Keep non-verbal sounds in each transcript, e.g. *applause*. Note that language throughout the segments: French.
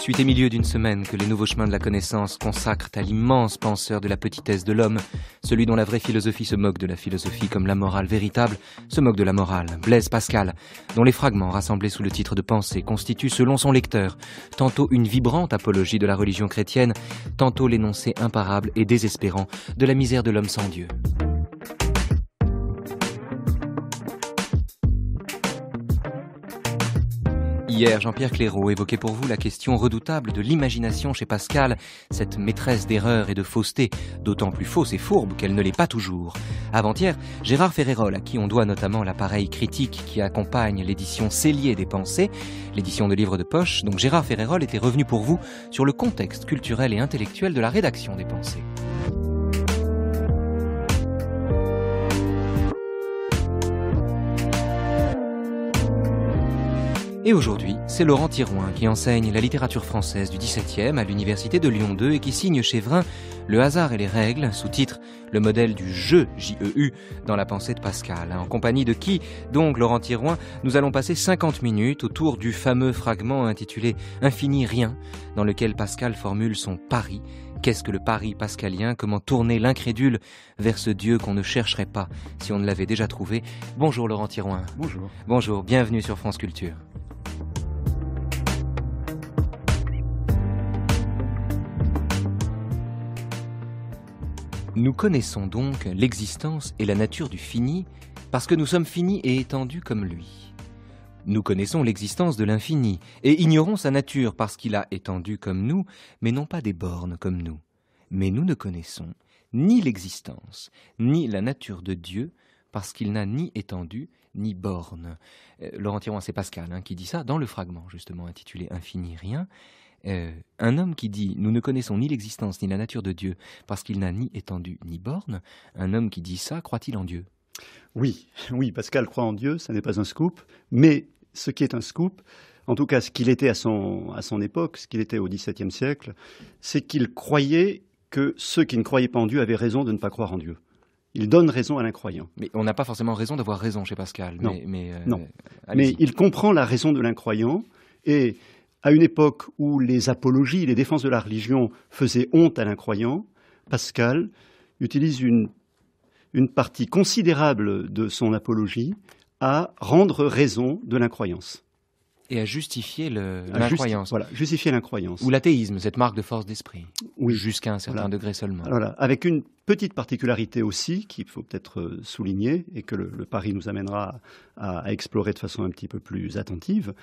Suite et milieu d'une semaine que les nouveaux chemins de la connaissance consacrent à l'immense penseur de la petitesse de l'homme, celui dont la vraie philosophie se moque de la philosophie comme la morale véritable se moque de la morale, Blaise Pascal, dont les fragments rassemblés sous le titre de pensée constituent, selon son lecteur, tantôt une vibrante apologie de la religion chrétienne, tantôt l'énoncé imparable et désespérant de la misère de l'homme sans Dieu. Hier, Jean-Pierre Clairaut évoquait pour vous la question redoutable de l'imagination chez Pascal, cette maîtresse d'erreur et de fausseté, d'autant plus fausse et fourbe qu'elle ne l'est pas toujours. Avant-hier, Gérard Ferrérol, à qui on doit notamment l'appareil critique qui accompagne l'édition Cellier des Pensées, l'édition de livres de poche, donc Gérard Ferrérol était revenu pour vous sur le contexte culturel et intellectuel de la rédaction des Pensées. Et aujourd'hui, c'est Laurent Tirouin qui enseigne la littérature française du XVIIe à l'Université de Lyon 2 et qui signe chez Vrin Le hasard et les règles, sous-titre Le modèle du jeu, J-E-U, dans la pensée de Pascal. En compagnie de qui, donc, Laurent Tirouin, nous allons passer 50 minutes autour du fameux fragment intitulé Infini rien, dans lequel Pascal formule son pari Qu'est-ce que le pari pascalien Comment tourner l'incrédule vers ce Dieu qu'on ne chercherait pas si on ne l'avait déjà trouvé Bonjour Laurent Tirouin. Bonjour. Bonjour, bienvenue sur France Culture. Nous connaissons donc l'existence et la nature du fini parce que nous sommes finis et étendus comme lui. Nous connaissons l'existence de l'infini et ignorons sa nature parce qu'il a étendu comme nous, mais non pas des bornes comme nous. Mais nous ne connaissons ni l'existence, ni la nature de Dieu, parce qu'il n'a ni étendu, ni borne. Euh, Laurent Tiron, c'est Pascal hein, qui dit ça dans le fragment justement intitulé Infini rien. Euh, un homme qui dit Nous ne connaissons ni l'existence ni la nature de Dieu parce qu'il n'a ni étendue ni borne, un homme qui dit ça, croit-il en Dieu Oui, oui, Pascal croit en Dieu, ça n'est pas un scoop, mais ce qui est un scoop, en tout cas ce qu'il était à son, époque, ce qu'il était au XVIIe siècle, c'est qu'il croyait que ceux qui ne croyaient pas en Dieu avaient raison de ne pas croire en Dieu. Il donne raison à l'incroyant. Mais on n'a pas forcément raison d'avoir raison chez Pascal. Mais, euh, non. mais il comprend la raison de l'incroyant et à une époque où les apologies, les défenses de la religion faisaient honte à l'incroyant, Pascal utilise une, partie considérable de son apologie à rendre raison de l'incroyance. Et à justifier l'incroyance. voilà, justifier l'incroyance. Ou l'athéisme, cette marque de force d'esprit. Jusqu'à un certain degré seulement. Voilà. Avec une petite particularité aussi, qu'il faut peut-être euh, souligner, et que le, pari nous amènera à, explorer de façon un petit peu plus attentive,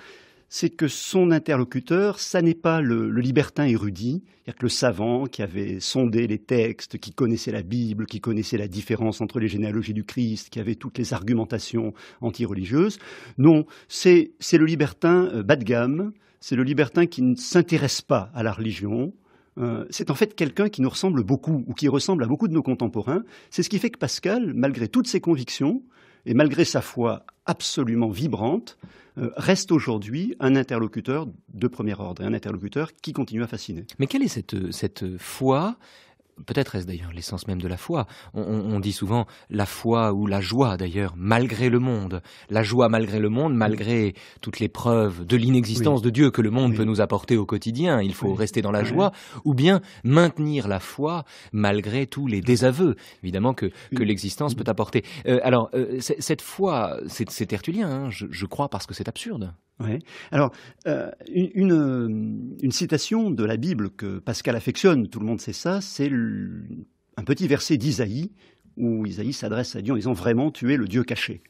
c'est que son interlocuteur, ça n'est pas le, libertin érudit, c'est-à-dire que le savant qui avait sondé les textes, qui connaissait la Bible, qui connaissait la différence entre les généalogies du Christ, qui avait toutes les argumentations anti-religieuses. Non, c'est le libertin euh, bas de gamme, c'est le libertin qui ne s'intéresse pas à la religion, euh, c'est en fait quelqu'un qui nous ressemble beaucoup ou qui ressemble à beaucoup de nos contemporains. C'est ce qui fait que Pascal, malgré toutes ses convictions, et malgré sa foi absolument vibrante, euh, reste aujourd'hui un interlocuteur de premier ordre, un interlocuteur qui continue à fasciner. Mais quelle est cette, cette foi peut-être est-ce d'ailleurs l'essence même de la foi. On, dit souvent la foi ou la joie d'ailleurs, malgré le monde. La joie malgré le monde, malgré toutes les preuves de l'inexistence de Dieu que le monde peut nous apporter au quotidien. Il faut rester dans la joie, ou bien maintenir la foi malgré tous les désaveux, évidemment, que, l'existence peut apporter. Euh, alors, euh, cette foi, c'est tertulien, hein, je crois, parce que c'est absurde. Alors, euh, euh, une, citation de la Bible que Pascal affectionne, tout le monde sait ça, c'est un petit verset d'Isaïe, où Isaïe s'adresse à Dieu en disant Vraiment, tu es le Dieu caché.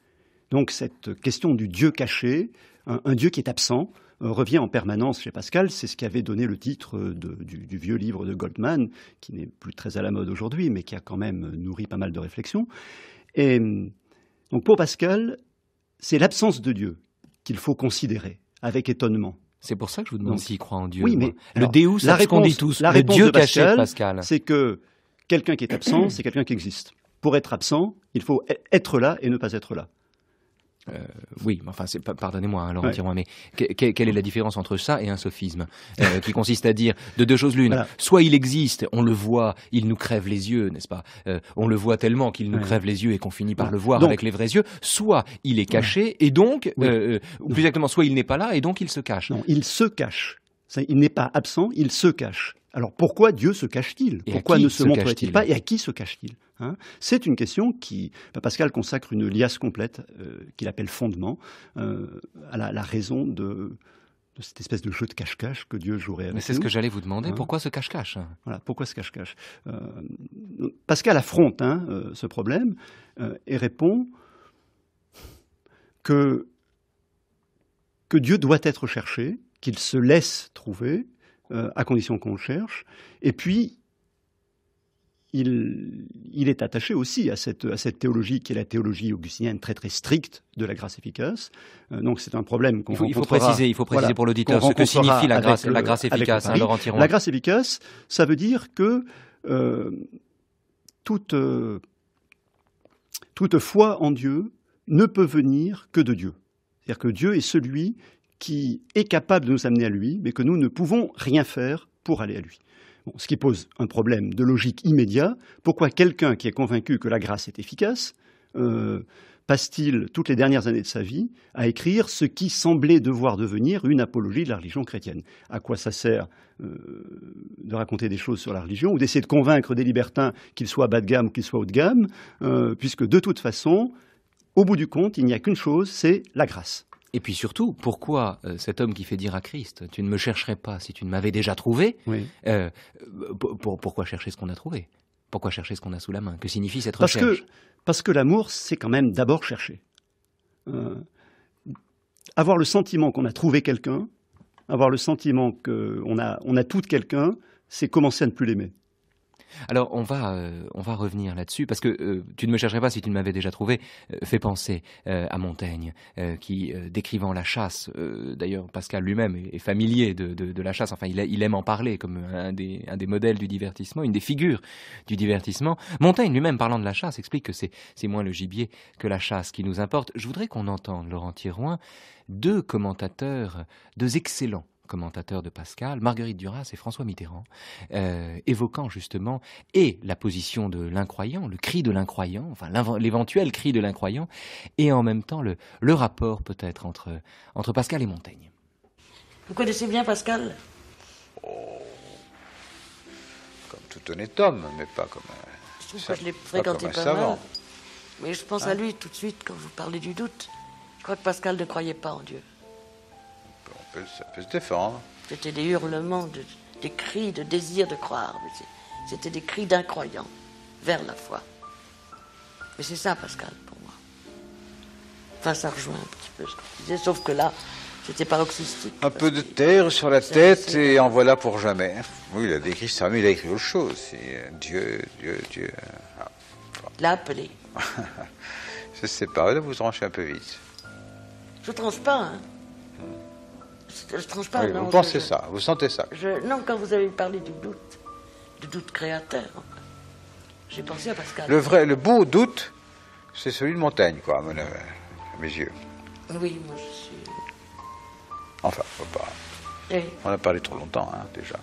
Donc, cette question du Dieu caché, un, Dieu qui est absent, euh, revient en permanence chez Pascal. C'est ce qui avait donné le titre du, du, vieux livre de Goldman, qui n'est plus très à la mode aujourd'hui, mais qui a quand même nourri pas mal de réflexions. Et donc, pour Pascal, c'est l'absence de Dieu qu'il faut considérer avec étonnement. C'est pour ça que je vous demande s'il croit en Dieu. Oui, mais le déus, la réponse, qu'on dit tous, la réponse de Pascal. c'est que quelqu'un qui est absent, c'est quelqu'un qui existe. Pour être absent, il faut e-, être là et ne pas être là. Euh, oui, enfin, pardonnez-moi, alors hein, Laurent ouais. mais quelle est la différence entre ça et un sophisme euh, *laughs* qui consiste à dire de deux choses l'une soit il existe, on le voit, il nous crève les yeux, n'est-ce pas euh, On le voit tellement qu'il nous crève les yeux et qu'on finit par le voir avec les vrais yeux. Soit il est caché et donc, plus exactement, soit il n'est pas là et donc il se cache. Non, il se cache. il n'est pas absent, il se cache. Alors pourquoi Dieu se cache-t-il Pourquoi ne se montre-t-il pas Et à qui se cache-t-il Hein. c'est une question qui. Bah, Pascal consacre une liasse complète euh, qu'il appelle fondement euh, à la, raison de, cette espèce de jeu de cache-cache que Dieu jouerait avec Mais c'est ce que j'allais vous demander. Hein. pourquoi ce cache-cache Voilà, pourquoi ce cache-cache euh, Pascal affronte hein, ce problème et répond que, que Dieu doit être cherché, qu'il se laisse trouver, à condition qu'on le cherche. Et puis, il, il, est attaché aussi à cette, à cette théologie qui est la théologie augustinienne très très stricte de la grâce efficace. Euh, donc c'est un problème qu'on il, il faut, préciser, il faut préciser pour l'auditeur ce que signifie la grâce, la grâce efficace, hein, Laurent La grâce efficace, ça veut dire que euh, toute, euh, toute foi en Dieu ne peut venir que de Dieu. C'est-à-dire que Dieu est celui qui est capable de nous amener à lui, mais que nous ne pouvons rien faire pour aller à lui ce qui pose un problème de logique immédiat. Pourquoi quelqu'un qui est convaincu que la grâce est efficace euh, passe-t-il toutes les dernières années de sa vie à écrire ce qui semblait devoir devenir une apologie de la religion chrétienne À quoi ça sert euh, de raconter des choses sur la religion ou d'essayer de convaincre des libertins qu'ils soient bas de gamme ou qu'ils soient haut de gamme, euh, puisque de toute façon, au bout du compte, il n'y a qu'une chose, c'est la grâce. Et puis surtout, pourquoi euh, cet homme qui fait dire à Christ, tu ne me chercherais pas si tu ne m'avais déjà trouvé, euh, pourquoi chercher ce qu'on a trouvé Pourquoi chercher ce qu'on a sous la main Que signifie cette parce recherche Parce que l'amour, c'est quand même d'abord chercher. Euh, avoir le sentiment qu'on a trouvé quelqu'un, avoir le sentiment qu'on a, on a tout de quelqu'un, c'est commencer à ne plus l'aimer. Alors euh, on va, revenir là-dessus parce que euh, tu ne me chercherais pas si tu ne m'avais déjà trouvé. Euh, fait penser à Montaigne qui, décrivant la chasse, d'ailleurs Pascal lui-même est, familier de, la chasse. Enfin, il, aime en parler comme un des, modèles du divertissement, une des figures du divertissement. Montaigne lui-même parlant de la chasse explique que c'est moins le gibier que la chasse qui nous importe. Je voudrais qu'on entende Laurent Tirouin, deux commentateurs, deux excellents commentateur de Pascal, Marguerite Duras et François Mitterrand, euh, évoquant justement et la position de l'incroyant, le cri de l'incroyant, enfin l'éventuel cri de l'incroyant, et en même temps le, rapport peut-être entre, entre Pascal et Montaigne. Vous connaissez bien Pascal oh, Comme tout honnête homme, mais pas comme un. Je je l'ai fréquenté pas, Mais je pense à hein lui tout de suite quand vous parlez du doute. Je crois que Pascal ne croyait pas en Dieu ça peut se défendre. C'était des hurlements, de, des cris de désir de croire. C'était des cris d'incroyants vers la foi. Mais c'est ça, Pascal, pour moi. Enfin, ça rejoint un petit peu ce que je disais, sauf que là, c'était paroxystique. Un peu de terre sur la tête et en voilà pour jamais. Oui, il a décrit ça, mais il a écrit autre chose. Euh, Dieu, Dieu, Dieu. Ah. L'appeler. L'a appelé. Je sais *laughs* pas, là, vous tranchez un peu vite. Je tranche pas, hein pas. vous pensez ça, vous sentez ça. non, quand vous avez parlé du doute, du doute créateur, j'ai pensé à Pascal. Le vrai, le beau doute, c'est celui de Montaigne, quoi, à, mes yeux. Oui, moi je suis. Enfin, pas. On a parlé trop longtemps, hein, déjà.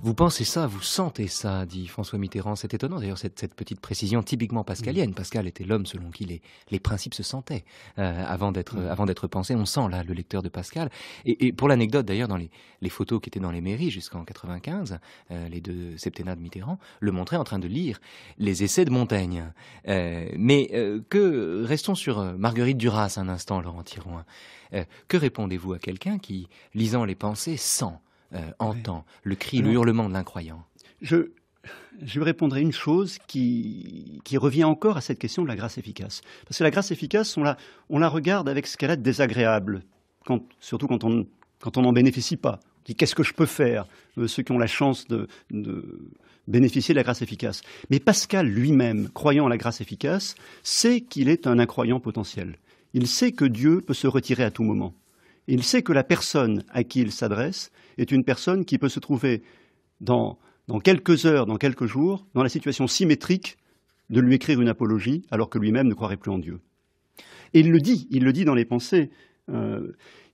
Vous pensez ça, vous sentez ça, dit François Mitterrand. C'est étonnant d'ailleurs cette, petite précision typiquement pascalienne. Mm. Pascal était l'homme selon qui les, les principes se sentaient euh, avant d'être mm. avant pensés. On sent là le lecteur de Pascal. Et, pour l'anecdote d'ailleurs, dans les, photos qui étaient dans les mairies jusqu'en 95, euh, les deux septennats de Mitterrand le montraient en train de lire les essais de Montaigne. Euh, mais que restons sur Marguerite Duras un instant, Laurent Tirouin. Hein. que répondez-vous à quelqu'un qui, lisant les pensées, sent euh, entend, le cri, le hurlement de l'incroyant je, je répondrai une chose qui, qui, revient encore à cette question de la grâce efficace. Parce que la grâce efficace, on la, on la regarde avec ce qu'elle est désagréable, surtout quand on quand on n'en bénéficie pas. On dit qu'est-ce que je peux faire euh, Ceux qui ont la chance de, de, bénéficier de la grâce efficace. Mais Pascal lui-même, croyant en la grâce efficace, sait qu'il est un incroyant potentiel. Il sait que Dieu peut se retirer à tout moment. Il sait que la personne à qui il s'adresse est une personne qui peut se trouver dans, quelques heures, dans quelques jours, dans la situation symétrique de lui écrire une apologie alors que lui-même ne croirait plus en Dieu. Et il le dit, il le dit dans les pensées. Euh,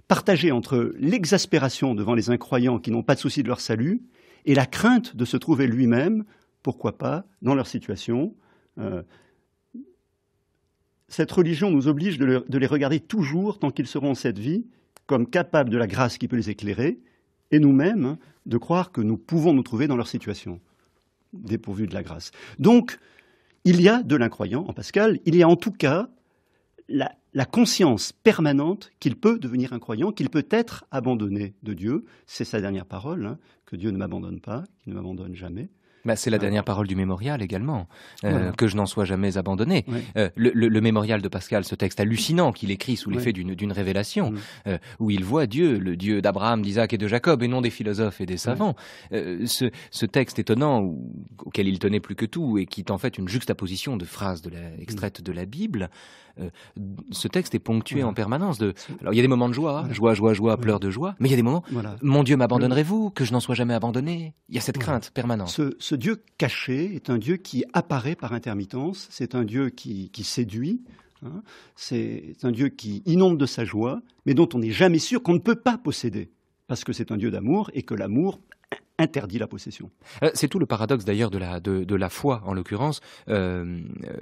partagées entre l'exaspération devant les incroyants qui n'ont pas de souci de leur salut et la crainte de se trouver lui-même, pourquoi pas, dans leur situation. Euh, cette religion nous oblige de les regarder toujours tant qu'ils seront en cette vie comme capables de la grâce qui peut les éclairer, et nous-mêmes de croire que nous pouvons nous trouver dans leur situation, dépourvue de la grâce. Donc, il y a de l'incroyant en Pascal, il y a en tout cas la, conscience permanente qu'il peut devenir incroyant, qu'il peut être abandonné de Dieu. C'est sa dernière parole, hein, que Dieu ne m'abandonne pas, qu'il ne m'abandonne jamais. Bah, c'est la dernière parole du mémorial également, euh, que je n'en sois jamais abandonné. Euh, le, mémorial de Pascal, ce texte hallucinant qu'il écrit sous l'effet d'une révélation, mm. euh, où il voit Dieu, le Dieu d'Abraham, d'Isaac et de Jacob, et non des philosophes et des savants. Ce, texte étonnant auquel il tenait plus que tout, et qui est en fait une juxtaposition de phrases extraites mm. de la Bible, euh, ce texte est ponctué en permanence de. Alors il y a des moments de joie, joie, joie, joie, pleurs de joie, mais il y a des moments. Mon Dieu, m'abandonnerez-vous Que je n'en sois jamais abandonné Il y a cette crainte permanente. Ce, Dieu caché est un Dieu qui apparaît par intermittence. C'est un Dieu qui, séduit. Hein, c'est un Dieu qui inonde de sa joie, mais dont on n'est jamais sûr qu'on ne peut pas posséder parce que c'est un Dieu d'amour et que l'amour interdit la possession. Euh, c'est tout le paradoxe d'ailleurs de la, de, la foi, en l'occurrence. Euh, euh,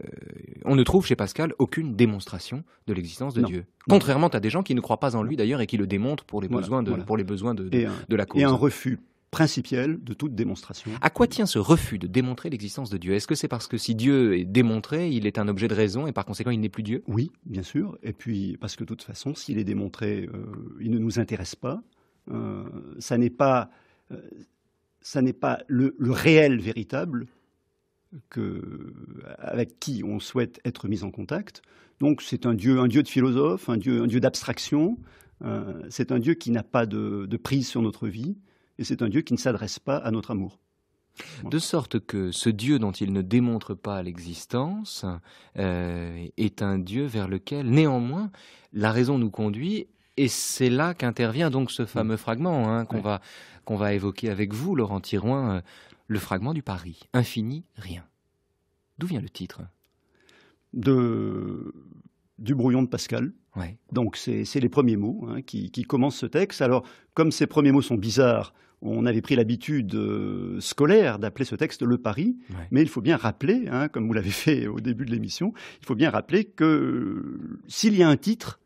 on ne trouve chez Pascal aucune démonstration de l'existence de Dieu. Contrairement à des gens qui ne croient pas en lui d'ailleurs et qui le démontrent pour les besoins de, pour les besoins de, de, la cause. Et un refus principiel de toute démonstration. À quoi tient ce refus de démontrer l'existence de Dieu Est-ce que c'est parce que si Dieu est démontré, il est un objet de raison et par conséquent il n'est plus Dieu Oui, bien sûr. Et puis parce que de toute façon, s'il est démontré, il ne nous intéresse pas. ça n'est pas ça n'est pas le, réel véritable avec qui on souhaite être mis en contact. Donc c'est un dieu, un dieu de philosophe, un dieu, un dieu d'abstraction. Euh, c'est un dieu qui n'a pas de, prise sur notre vie et c'est un dieu qui ne s'adresse pas à notre amour. De sorte que ce Dieu dont il ne démontre pas l'existence euh, est un Dieu vers lequel, néanmoins, la raison nous conduit et c'est là qu'intervient donc ce mm. fameux fragment hein, qu'on va, évoquer avec vous, Laurent Tiroin, euh, le fragment du Paris. Infini, rien. D'où vient le titre de, Du brouillon de Pascal. Donc c'est les premiers mots hein, qui, commencent ce texte. Alors, comme ces premiers mots sont bizarres, on avait pris l'habitude euh, scolaire d'appeler ce texte le Paris, mais il faut bien rappeler, hein, comme vous l'avez *laughs* fait au début de l'émission, il faut bien rappeler que euh, s'il y a un titre,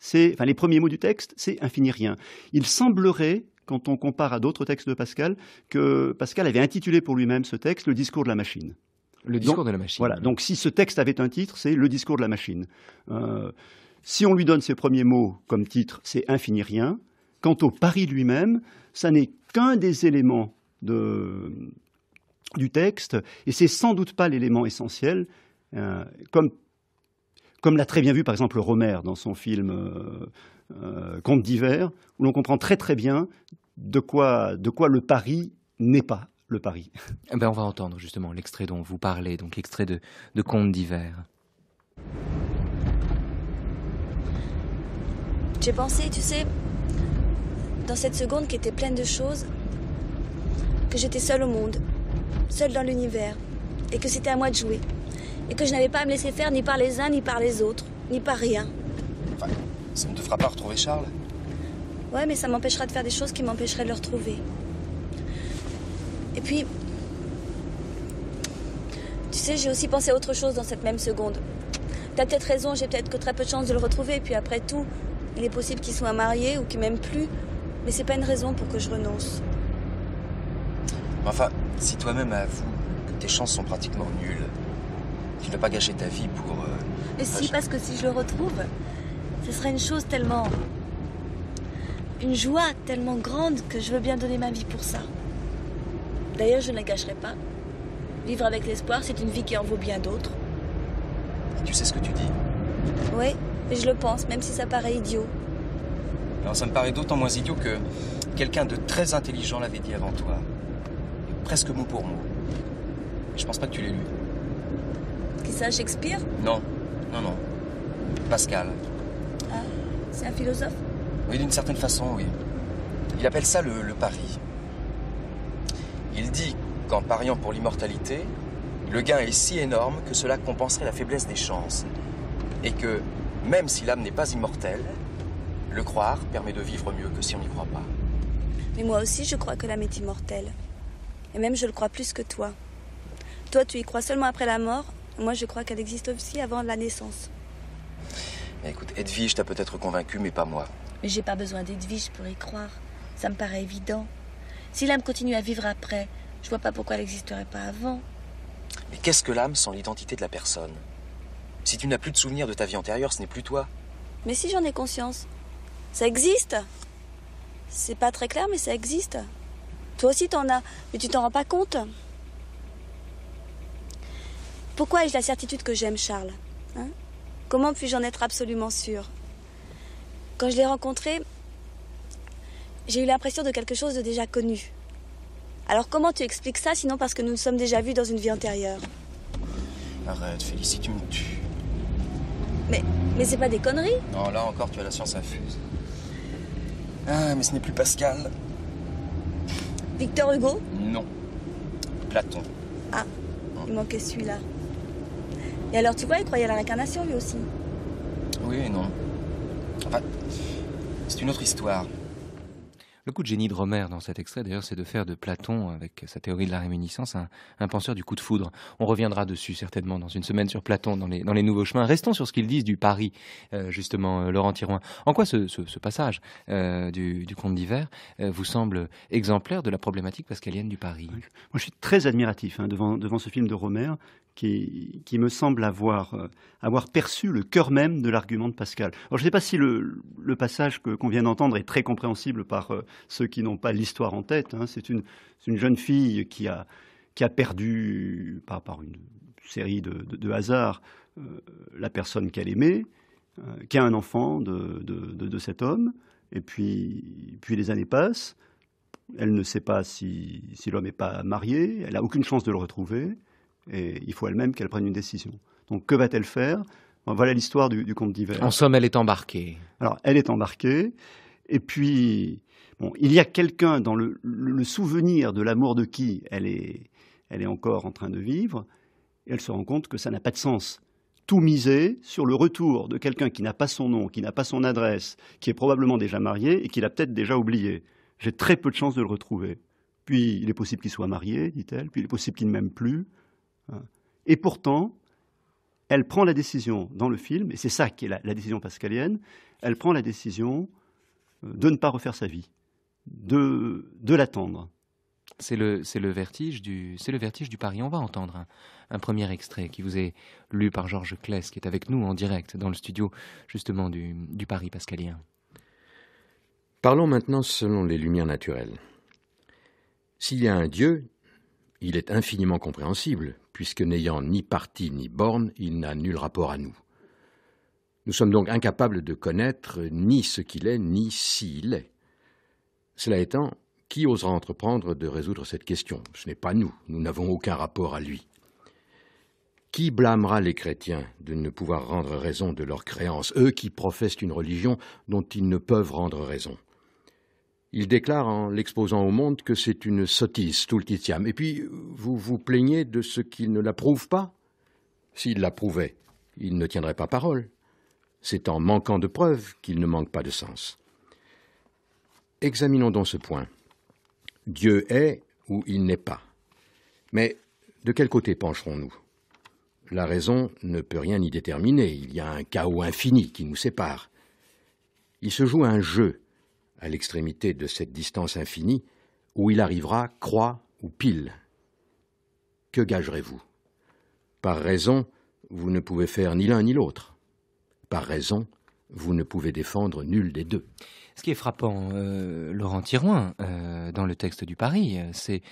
c'est, enfin les premiers mots du texte, c'est rien. Il semblerait quand on compare à d'autres textes de Pascal, que Pascal avait intitulé pour lui-même ce texte Le discours de la machine. Le discours de la machine. Voilà, donc si ce texte avait un titre, c'est Le discours de la machine. Euh, si on lui donne ses premiers mots comme titre, c'est rien. Quant au pari lui-même, ça n'est qu'un des éléments du texte, et c'est sans doute pas l'élément essentiel. Euh, comme comme l'a très bien vu par exemple Romer dans son film euh, euh, Conte d'hiver, où l'on comprend très très bien de quoi, de quoi le pari n'est pas le paris eh ben on va entendre justement l'extrait dont vous parlez, donc l'extrait de, de d'hiver. J'ai pensé, tu sais, dans cette seconde qui était pleine de choses, que j'étais seul au monde, seul dans l'univers, et que c'était à moi de jouer et que je n'avais pas à me laisser faire ni par les uns, ni par les autres, ni par rien. Enfin, ça ne te fera pas retrouver Charles Ouais, mais ça m'empêchera de faire des choses qui m'empêcheraient de le retrouver. Et puis, tu sais, j'ai aussi pensé à autre chose dans cette même seconde. T'as peut-être raison, j'ai peut-être que très peu de chances de le retrouver, et puis après tout, il est possible qu'il soit marié ou qu'il m'aime plus, mais c'est pas une raison pour que je renonce. Enfin, si toi-même avoues que tes chances sont pratiquement nulles, tu ne pas gâcher ta vie pour... Euh, mais si, parce que si je le retrouve, ce serait une chose tellement... Une joie tellement grande que je veux bien donner ma vie pour ça. D'ailleurs, je ne la gâcherai pas. Vivre avec l'espoir, c'est une vie qui en vaut bien d'autres. tu sais ce que tu dis Oui, et je le pense, même si ça paraît idiot. Alors ça me paraît d'autant moins idiot que quelqu'un de très intelligent l'avait dit avant toi. Presque mot pour mot. Je pense pas que tu l'aies lu. Shakespeare Non, non, non. Pascal. Ah, c'est un philosophe Oui, d'une certaine façon, oui. Il appelle ça le, le pari. Il dit qu'en pariant pour l'immortalité, le gain est si énorme que cela compenserait la faiblesse des chances. Et que, même si l'âme n'est pas immortelle, le croire permet de vivre mieux que si on n'y croit pas. Mais moi aussi, je crois que l'âme est immortelle. Et même, je le crois plus que toi. Toi, tu y crois seulement après la mort, moi, je crois qu'elle existe aussi avant la naissance. écoute, Edwige t'a peut-être convaincu, mais pas moi. Mais j'ai pas besoin d'Edwige pour y croire. Ça me paraît évident. Si l'âme continue à vivre après, je vois pas pourquoi elle n'existerait pas avant. Mais qu'est-ce que l'âme sans l'identité de la personne Si tu n'as plus de souvenirs de ta vie antérieure, ce n'est plus toi. Mais si j'en ai conscience, ça existe. C'est pas très clair, mais ça existe. Toi aussi t'en as, mais tu t'en rends pas compte. Pourquoi ai-je la certitude que j'aime Charles hein? Comment puis-je en être absolument sûre Quand je l'ai rencontré, j'ai eu l'impression de quelque chose de déjà connu. Alors comment tu expliques ça sinon parce que nous nous sommes déjà vus dans une vie antérieure Arrête, Félicie, tu me tues. Mais, mais c'est pas des conneries Non, là encore, tu as la science infuse. Ah, mais ce n'est plus Pascal. Victor Hugo Non. Platon. Ah, il manquait celui-là. Et alors, tu vois, il croyait à la réincarnation lui aussi. Oui et non. Enfin, c'est une autre histoire. Le coup de génie de Romer dans cet extrait, d'ailleurs, c'est de faire de Platon, avec sa théorie de la réminiscence, un, penseur du coup de foudre. On reviendra dessus certainement dans une semaine sur Platon, dans les, nouveaux chemins. Restons sur ce qu'ils disent du Paris, euh, justement, euh, Laurent Tirouin. En quoi ce, passage euh, du, Conte d'hiver vous semble exemplaire de la problématique pascalienne du Paris Moi, je suis très admiratif hein, devant, ce film de Romer, qui, me semble avoir, euh, avoir perçu le cœur même de l'argument de Pascal. je ne sais pas si le, passage qu'on vient d'entendre est très compréhensible par euh, ceux qui n'ont pas l'histoire en tête. Hein. C'est une, jeune fille qui a, qui a perdu, par, une série de, hasards, euh, la personne qu'elle aimait, qui a un enfant de, de, cet homme, et puis, puis les années passent. Elle ne sait pas si, si l'homme n'est pas marié, elle n'a aucune chance de le retrouver. Et il faut elle-même qu'elle prenne une décision. Donc que va-t-elle faire Voilà l'histoire du, conte d'hiver. En somme, elle est embarquée. Alors, elle est embarquée. Et puis, il y a quelqu'un dans le, souvenir de l'amour de qui elle est, encore en train de vivre. elle se rend compte que ça n'a pas de sens. Tout miser sur le retour de quelqu'un qui n'a pas son nom, qui n'a pas son adresse, qui est probablement déjà marié et qui l'a peut-être déjà oublié. J'ai très peu de chances de le retrouver. Puis il est possible qu'il soit marié, dit-elle, puis il est possible qu'il ne m'aime plus, Hein. Et pourtant, elle prend la décision dans le film, et c'est ça qui est la, décision pascalienne, elle prend la décision euh, de ne pas refaire sa vie, de, de l'attendre. C'est le, vertige du, c'est le vertige du Paris. On va entendre un, premier extrait qui vous est lu par Georges Clès, qui est avec nous en direct dans le studio justement du, du Paris pascalien. Parlons maintenant selon les lumières naturelles. S'il y a un Dieu, il est infiniment compréhensible puisque n'ayant ni parti ni borne, il n'a nul rapport à nous. Nous sommes donc incapables de connaître ni ce qu'il est, ni s'il est. Cela étant, qui osera entreprendre de résoudre cette question Ce n'est pas nous, nous n'avons aucun rapport à lui. Qui blâmera les chrétiens de ne pouvoir rendre raison de leurs créances, eux qui professent une religion dont ils ne peuvent rendre raison il déclare en l'exposant au monde que c'est une sottise, tout le titiam. Et puis, vous vous plaignez de ce qu'il ne l'approuve pas S'il l'approuvait, il ne tiendrait pas parole. C'est en manquant de preuves qu'il ne manque pas de sens. Examinons donc ce point. Dieu est ou il n'est pas. Mais de quel côté pencherons-nous La raison ne peut rien y déterminer. Il y a un chaos infini qui nous sépare. Il se joue un jeu à l'extrémité de cette distance infinie, où il arrivera croix ou pile. Que gagerez-vous Par raison, vous ne pouvez faire ni l'un ni l'autre. Par raison, vous ne pouvez défendre nul des deux. Ce qui est frappant, euh, Laurent Tirouin, euh, dans le texte du Paris, euh, c'est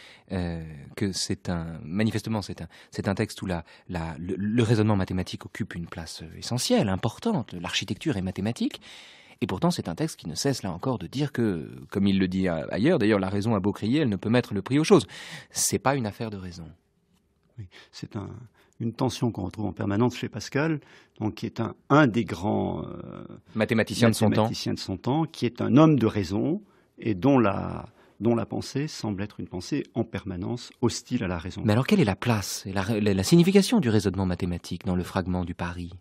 que c'est un, manifestement, c'est un, texte où le raisonnement mathématique occupe une place essentielle, importante. L'architecture est mathématique, et pourtant, c'est un texte qui ne cesse là encore de dire que, comme il le dit ailleurs, d'ailleurs, la raison a beau crier, elle ne peut mettre le prix aux choses. C'est pas une affaire de raison. c'est un, une tension qu'on retrouve en permanence chez Pascal, donc qui est un, un des grands euh, mathématiciens, de son, de son temps, qui est un homme de raison et dont la, dont la pensée semble être une pensée en permanence hostile à la raison. Mais alors quelle est la place et la, la signification du raisonnement mathématique dans le fragment du Paris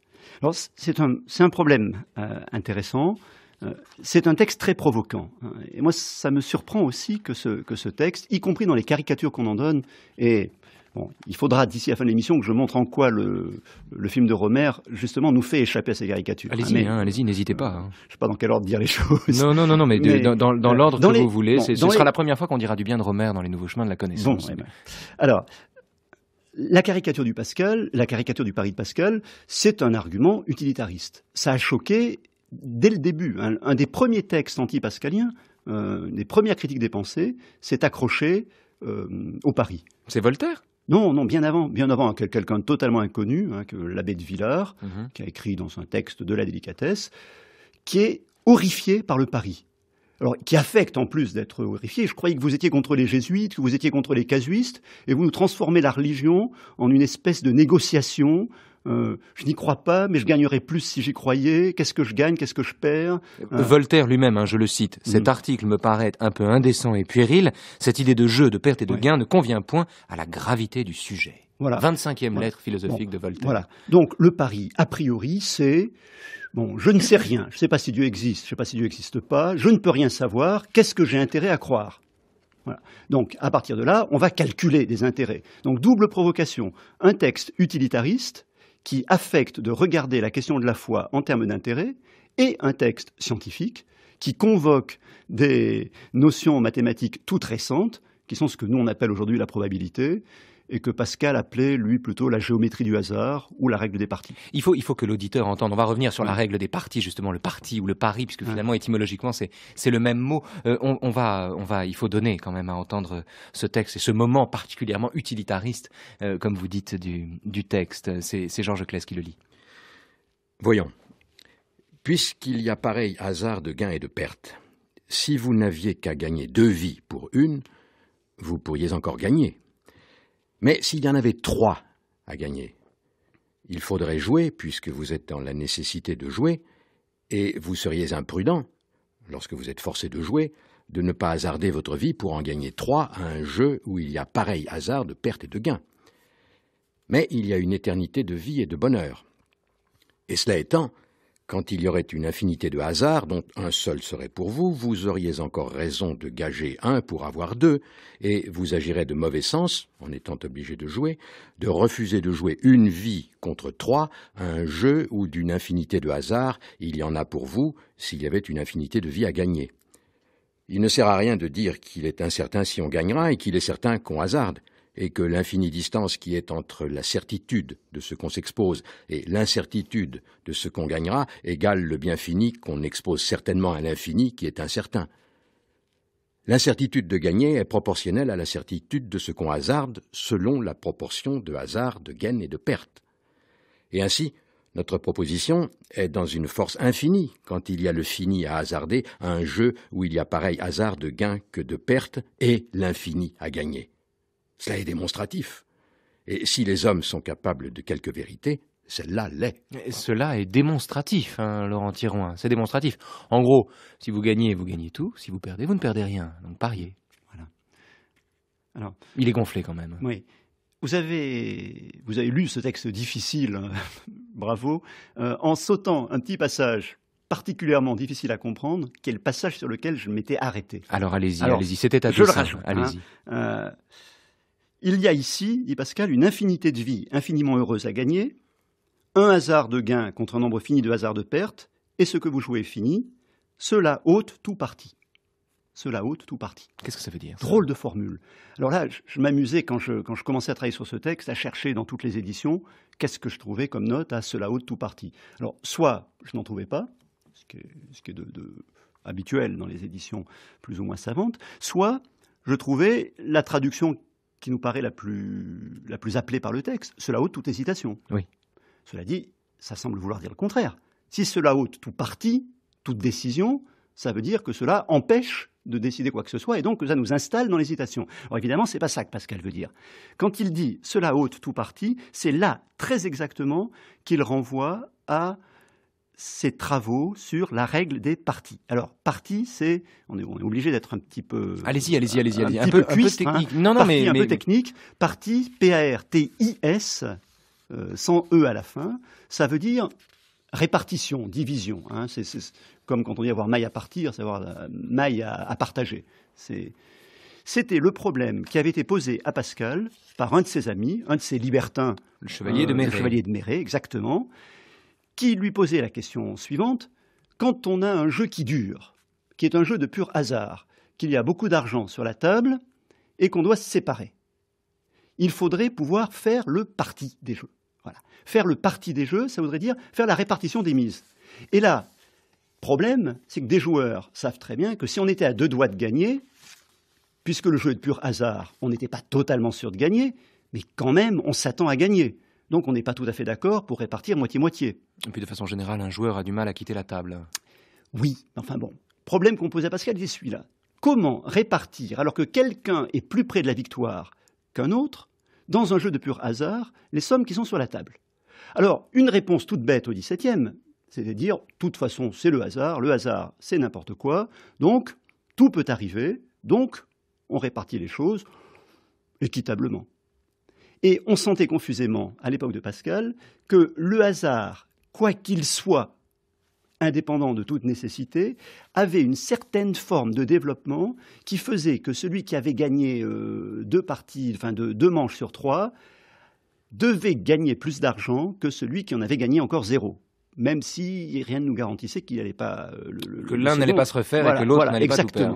alors, c'est un, problème euh, intéressant. Euh, c'est un texte très provocant. Hein. Et moi, ça me surprend aussi que ce, que ce texte, y compris dans les caricatures qu'on en donne, et bon, il faudra d'ici la fin de l'émission que je montre en quoi le, le, film de Romer, justement, nous fait échapper à ces caricatures. Allez-y, ah, hein, allez n'hésitez pas. Hein. Je ne sais pas dans quel ordre dire les *laughs* choses. Non, non, non, mais, dans, dans, euh, l'ordre que vous voulez, ce sera la première fois qu'on dira du bien de Romer dans Les Nouveaux Chemins de la Connaissance. Bon, eh ben. Alors, la caricature du Pascal, la caricature du Paris de Pascal, c'est un argument utilitariste. Ça a choqué dès le début. Un des premiers textes anti-pascaliens, euh, des premières critiques des pensées, s'est accroché euh, au Paris. C'est Voltaire non, non, bien avant, bien avant, quelqu'un de totalement inconnu, hein, que l'abbé de Villars, mhm. qui a écrit dans un texte de la délicatesse, qui est horrifié par le Paris alors, qui affecte en plus d'être horrifié. Je croyais que vous étiez contre les jésuites, que vous étiez contre les casuistes, et vous nous transformez la religion en une espèce de négociation. Euh, je n'y crois pas, mais je gagnerais plus si j'y croyais. Qu'est-ce que je gagne Qu'est-ce que je perds hein. Voltaire lui-même, hein, je le cite, mm. cet article me paraît un peu indécent et puéril. Cette idée de jeu, de perte et de gain ne convient point à la gravité du sujet. Voilà. 25e lettre philosophique de Voltaire. Voilà. Donc le pari, a priori, c'est Bon, je ne sais rien, je ne sais pas si Dieu existe, je ne sais pas si Dieu n'existe pas, je ne peux rien savoir, qu'est-ce que j'ai intérêt à croire Donc, à partir de là, on va calculer des intérêts. Donc, double provocation. Un texte utilitariste qui affecte de regarder la question de la foi en termes d'intérêt, et un texte scientifique qui convoque des notions mathématiques toutes récentes, qui sont ce que nous on appelle aujourd'hui la probabilité, et que Pascal appelait, lui, plutôt la géométrie du hasard ou la règle des parties. Il faut, que l'auditeur entende. On va revenir sur la règle des parties, justement, le parti ou le pari, puisque finalement, étymologiquement, c'est, le même mot. Euh, on, va, il faut donner quand même à entendre ce texte et ce moment particulièrement utilitariste, euh, comme vous dites, du, texte. C'est, Georges Claes qui le lit. Voyons. Puisqu'il y a pareil hasard de gain et de perte, si vous n'aviez qu'à gagner deux vies pour une, vous pourriez encore gagner, mais s'il y en avait trois à gagner, il faudrait jouer, puisque vous êtes dans la nécessité de jouer, et vous seriez imprudent, lorsque vous êtes forcé de jouer, de ne pas hasarder votre vie pour en gagner trois à un jeu où il y a pareil hasard de perte et de gain. Mais il y a une éternité de vie et de bonheur. Et cela étant, quand il y aurait une infinité de hasards dont un seul serait pour vous, vous auriez encore raison de gager un pour avoir deux, et vous agirez de mauvais sens, en étant obligé de jouer, de refuser de jouer une vie contre trois un jeu où d'une infinité de hasards il y en a pour vous s'il y avait une infinité de vies à gagner. Il ne sert à rien de dire qu'il est incertain si on gagnera et qu'il est certain qu'on hasarde et que l'infini distance qui est entre la certitude de ce qu'on s'expose et l'incertitude de ce qu'on gagnera égale le bien fini qu'on expose certainement à l'infini qui est incertain. L'incertitude de gagner est proportionnelle à la certitude de ce qu'on hasarde selon la proportion de hasard, de gain et de perte. Et ainsi, notre proposition est dans une force infinie quand il y a le fini à hasarder à un jeu où il y a pareil hasard de gain que de perte et l'infini à gagner. Cela est démonstratif. Et si les hommes sont capables de quelques vérités, celle-là l'est. Cela est démonstratif, hein, Laurent Tirouin. Hein. C'est démonstratif. En gros, si vous gagnez, vous gagnez tout. Si vous perdez, vous ne perdez rien. Donc pariez. Voilà. Alors, Il est gonflé quand même. Oui. Vous avez, vous avez lu ce texte difficile, hein. *laughs* bravo, euh, en sautant un petit passage particulièrement difficile à comprendre, quel passage sur lequel je m'étais arrêté. Alors allez-y, allez-y, c'était à Je le Allez-y. Euh, il y a ici, dit Pascal, une infinité de vies infiniment heureuses à gagner, un hasard de gain contre un nombre fini de hasards de pertes, et ce que vous jouez fini, cela ôte tout parti. Cela ôte tout parti. Qu'est-ce que ça veut dire Drôle de formule. Alors là, je, m'amusais quand je, commençais à travailler sur ce texte à chercher dans toutes les éditions qu'est-ce que je trouvais comme note à cela ôte tout parti. Alors, soit je n'en trouvais pas, ce qui est, de, habituel dans les éditions plus ou moins savantes, soit je trouvais la traduction qui nous paraît la plus, la plus appelée par le texte, cela ôte toute hésitation. Oui. Cela dit, ça semble vouloir dire le contraire. Si cela ôte tout parti, toute décision, ça veut dire que cela empêche de décider quoi que ce soit et donc que ça nous installe dans l'hésitation. Alors évidemment, c'est pas ça que Pascal veut dire. Quand il dit cela ôte tout parti, c'est là très exactement qu'il renvoie à ses travaux sur la règle des parties. Alors, partie, c'est, on est, obligé d'être un petit peu. Allez-y, allez-y, allez-y, allez-y. Un, peu, hein. technique. Non, non, mais, un peu technique. Partie, P-A-R-T-I-S, euh, sans E à la fin, ça veut dire répartition, division. Hein. C'est comme quand on dit avoir maille à partir, savoir maille à, partager. C'était le problème qui avait été posé à Pascal par un de ses amis, un de ses libertins. Le chevalier euh, de Méré. Le chevalier de Méré, exactement qui lui posait la question suivante. Quand on a un jeu qui dure, qui est un jeu de pur hasard, qu'il y a beaucoup d'argent sur la table et qu'on doit se séparer, il faudrait pouvoir faire le parti des jeux. Voilà. Faire le parti des jeux, ça voudrait dire faire la répartition des mises. Et là, problème, c'est que des joueurs savent très bien que si on était à deux doigts de gagner, puisque le jeu est de pur hasard, on n'était pas totalement sûr de gagner, mais quand même, on s'attend à gagner. Donc on n'est pas tout à fait d'accord pour répartir moitié-moitié. Et puis de façon générale, un joueur a du mal à quitter la table. Oui, enfin bon. Problème qu'on pose à Pascal, c'est celui-là. Comment répartir, alors que quelqu'un est plus près de la victoire qu'un autre, dans un jeu de pur hasard, les sommes qui sont sur la table Alors, une réponse toute bête au 17e, c'est de dire, de toute façon, c'est le hasard, le hasard, c'est n'importe quoi, donc tout peut arriver, donc on répartit les choses équitablement. Et on sentait confusément, à l'époque de Pascal, que le hasard, quoi qu'il soit, indépendant de toute nécessité, avait une certaine forme de développement qui faisait que celui qui avait gagné euh, deux parties, enfin de, deux manches sur trois, devait gagner plus d'argent que celui qui en avait gagné encore zéro même si rien ne nous garantissait qu'il n'allait pas euh, que l'un n'allait pas se refaire et que l'autre n'allait pas tout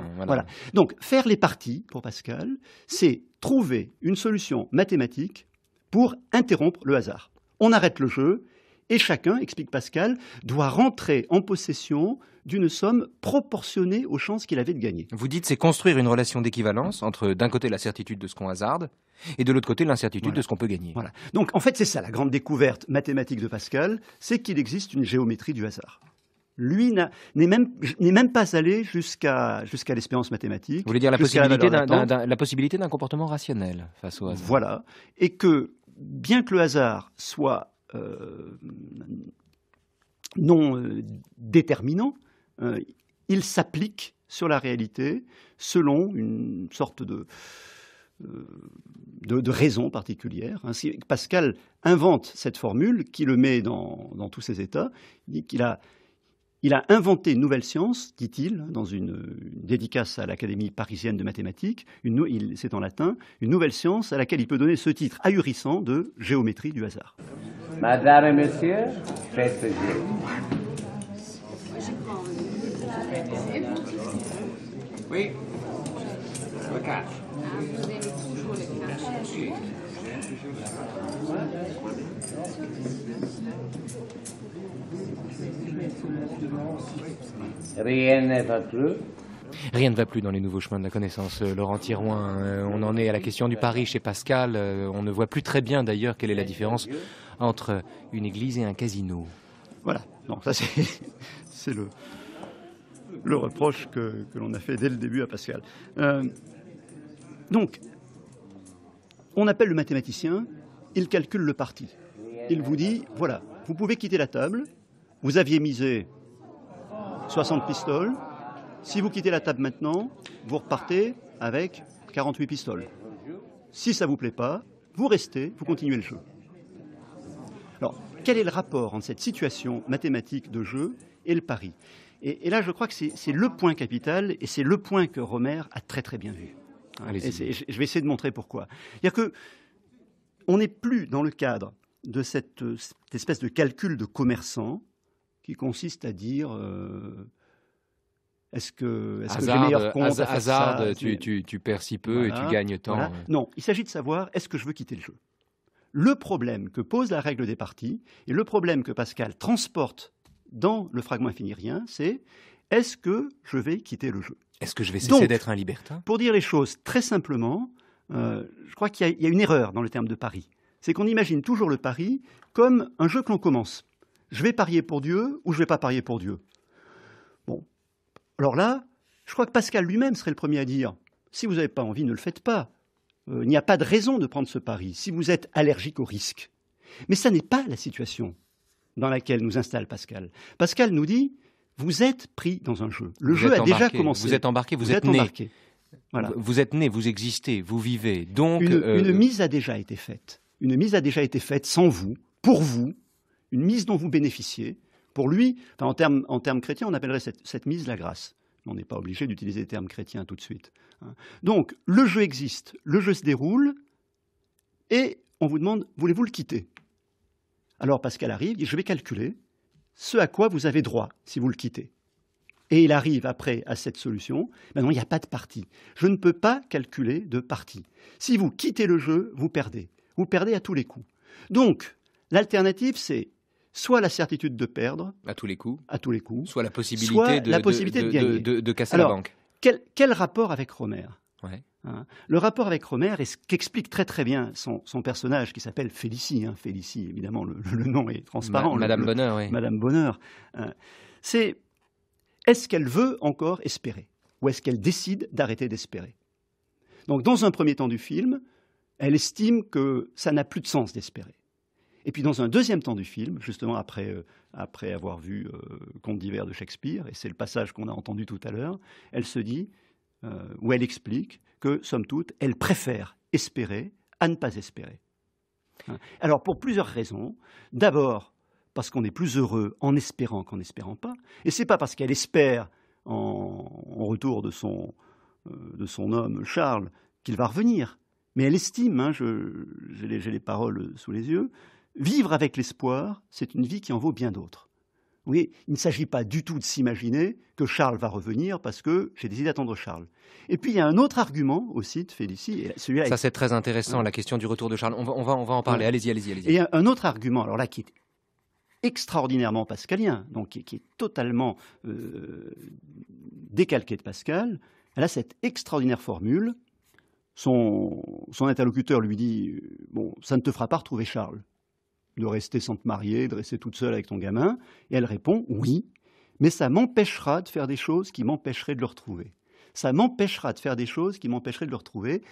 Donc faire les parties pour Pascal, c'est trouver une solution mathématique pour interrompre le hasard. On arrête le jeu et chacun, explique Pascal, doit rentrer en possession d'une somme proportionnée aux chances qu'il avait de gagner. Vous dites c'est construire une relation d'équivalence entre d'un côté la certitude de ce qu'on hasarde et de l'autre côté l'incertitude de ce qu'on peut gagner. Voilà. Donc en fait c'est ça la grande découverte mathématique de Pascal, c'est qu'il existe une géométrie du hasard. Lui n'est même, pas allé jusqu'à l'espérance mathématique. Vous voulez dire la possibilité d'un comportement rationnel face au hasard. Voilà. Et que bien que le hasard soit euh, non euh, déterminant, euh, il s'applique sur la réalité selon une sorte de, de, raison particulière. Pascal invente cette formule qui le met dans, dans tous ses états. dit qu'il a, il a inventé une nouvelle science, dit-il, dans une, dédicace à l'Académie parisienne de mathématiques, c'est en latin, une nouvelle science à laquelle il peut donner ce titre ahurissant de géométrie du hasard. Madame et monsieur, faites Oui, Rien ne va plus. Rien ne va plus dans les nouveaux chemins de la connaissance, euh, Laurent Tirouin. Euh, on en est à la question du Paris chez Pascal. Euh, on ne voit plus très bien d'ailleurs quelle est la différence entre une église et un casino. Voilà, donc ça c'est *laughs* le, reproche que, l'on a fait dès le début à Pascal. donc, on appelle le mathématicien, il calcule le parti. Il vous dit, voilà, vous pouvez quitter la table, vous aviez misé 60 pistoles. Si vous quittez la table maintenant, vous repartez avec 48 pistoles. Si ça ne vous plaît pas, vous restez, vous continuez le jeu. Alors, quel est le rapport entre cette situation mathématique de jeu et le pari et, là, je crois que c'est le point capital et c'est le point que Romer a très très bien vu. Ah, je vais essayer de montrer pourquoi. C'est-à-dire que on n'est plus dans le cadre de cette, euh, cette espèce de calcul de commerçant qui consiste à dire euh, est-ce que, est j'ai meilleur compte tu, perds si peu et tu gagnes tant. Non, il s'agit de savoir est-ce que je veux quitter le jeu. Le problème que pose la règle des parties et le problème que Pascal transporte dans le fragment rien, c'est est-ce que je vais quitter le jeu Est-ce que je vais cesser d'être un libertin Pour dire les choses très simplement, euh, je crois qu'il y, y a une erreur dans le terme de pari. C'est qu'on imagine toujours le pari comme un jeu que l'on commence je vais parier pour Dieu ou je ne vais pas parier pour Dieu. Bon, alors là, je crois que Pascal lui-même serait le premier à dire, si vous n'avez pas envie, ne le faites pas. Euh, il n'y a pas de raison de prendre ce pari si vous êtes allergique au risque. Mais ça n'est pas la situation dans laquelle nous installe Pascal. Pascal nous dit, vous êtes pris dans un jeu. Le jeu a déjà commencé. Vous êtes embarqué, vous, êtes, né. Embarqué. Voilà. Vous êtes né, vous existez, vous vivez. Donc une euh, mise a déjà été faite. Une mise a déjà été faite sans vous, pour vous, une mise dont vous bénéficiez. Pour lui, en termes chrétiens, on appellerait cette, mise la grâce. On n'est pas obligé d'utiliser les termes chrétiens tout de suite. Hein. Donc, le jeu existe, le jeu se déroule, et on vous demande, voulez-vous le quitter Alors Pascal arrive, dit, je vais calculer ce à quoi vous avez droit si vous le quittez. Et il arrive après à cette solution, Maintenant non, il n'y a pas de partie. Je ne peux pas calculer de partie. Si vous quittez le jeu, vous perdez. Vous perdez à tous les coups. Donc, l'alternative, c'est soit la certitude de perdre. À tous les coups. À tous les coups. Soit la possibilité, de, gagner. De, casser la banque. Quel, quel rapport avec Romer hein Le rapport avec Romer est ce qu'explique très très bien son, personnage qui s'appelle Félicie. Hein. Félicie, évidemment, le, nom est transparent. Madame, Bonheur, oui. Madame Bonheur. Hein. C'est est-ce qu'elle veut encore espérer Ou est-ce qu'elle décide d'arrêter d'espérer Donc, dans un premier temps du film, elle estime que ça n'a plus de sens d'espérer. Et puis dans un deuxième temps du film, justement après, euh, avoir vu euh, Conte d'hiver de Shakespeare, et c'est le passage qu'on a entendu tout à l'heure, elle se dit, euh, ou elle explique que, somme toute, elle préfère espérer à ne pas espérer. Hein. Alors pour plusieurs raisons. D'abord, parce qu'on est plus heureux en espérant qu'en n'espérant pas. Et c'est pas parce qu'elle espère en, retour de son, homme Charles qu'il va revenir. Mais elle estime, hein, j'ai les, paroles sous les yeux, Vivre avec l'espoir, c'est une vie qui en vaut bien d'autres. Oui, il ne s'agit pas du tout de s'imaginer que Charles va revenir parce que j'ai décidé d'attendre Charles. Et puis il y a un autre argument aussi de Félicie. Et Ça, c'est très intéressant, la question du retour de Charles. On va, on va, on va en parler. Allez-y, allez-y, allez-y. un, un autre argument, alors là, qui est extraordinairement pascalien, donc qui, est totalement euh, décalqué de Pascal, elle a cette extraordinaire formule. Son, son interlocuteur lui dit euh, Bon, ça ne te fera pas retrouver Charles de rester sans te marier, de rester toute seule avec ton gamin Et elle répond oui, mais ça m'empêchera de faire des choses qui m'empêcheraient de le retrouver. Ça m'empêchera de faire des choses qui m'empêcheraient de le retrouver.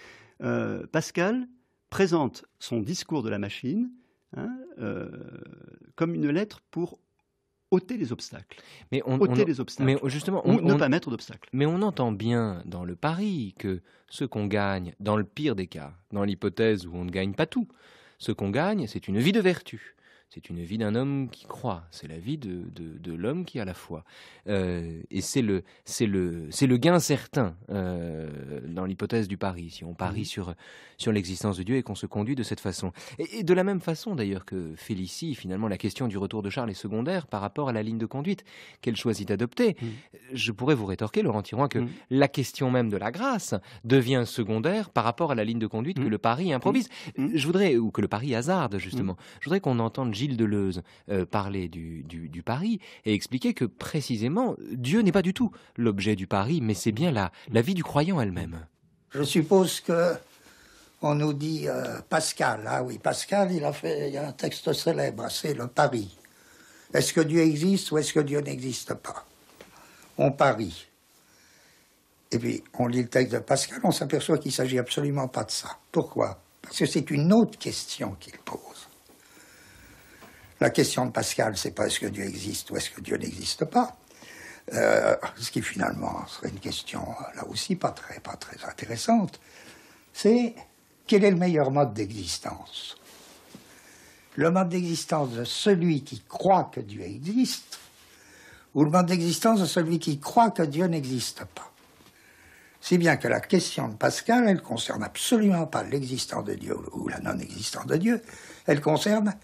Euh, Pascal présente son discours de la machine hein, euh, comme une lettre pour ôter les obstacles. Mais on, ôter les obstacles. Mais ne pas mettre d'obstacles. Mais on entend bien dans le pari que ce qu'on gagne, dans le pire des cas, dans l'hypothèse où on ne gagne pas tout, ce qu'on gagne, c'est une vie de vertu. C'est une vie d'un homme qui croit. C'est la vie de, de, l'homme qui a la foi. Euh, et c'est le, c'est le, c'est le gain certain euh, dans l'hypothèse du pari, si on parie mhm. sur, sur l'existence de Dieu et qu'on se conduit de cette façon. Et, de la même façon d'ailleurs que Félicie, finalement, la question du retour de Charles est secondaire par rapport à la ligne de conduite qu'elle choisit d'adopter. Mhm. Euh, je pourrais vous rétorquer, Laurent tirant que mhm. la question même de la grâce devient secondaire par rapport à la ligne de conduite que le pari improvise. Je voudrais, ou que le pari hasarde justement, je voudrais qu'on entende Gilles Deleuze euh, parlait du, du, Paris et expliquait que précisément Dieu n'est pas du tout l'objet du Paris, mais c'est bien la, vie du croyant elle-même. Je suppose que on nous dit euh, Pascal. Ah oui, Pascal, il a fait un texte célèbre, c'est le Paris. Est-ce que Dieu existe ou est-ce que Dieu n'existe pas On parie. Et puis, on lit le texte de Pascal, on s'aperçoit qu'il ne s'agit absolument pas de ça. Pourquoi Parce que c'est une autre question qu'il pose. La question de Pascal, c'est pas est-ce que Dieu existe ou est-ce que Dieu n'existe pas. Euh, ce qui finalement serait une question euh, là aussi pas très, pas très intéressante, c'est quel est le meilleur mode d'existence Le mode d'existence de celui qui croit que Dieu existe ou le mode d'existence de celui qui croit que Dieu n'existe pas Si bien que la question de Pascal, elle concerne absolument pas l'existence de Dieu ou la non-existence de Dieu, elle concerne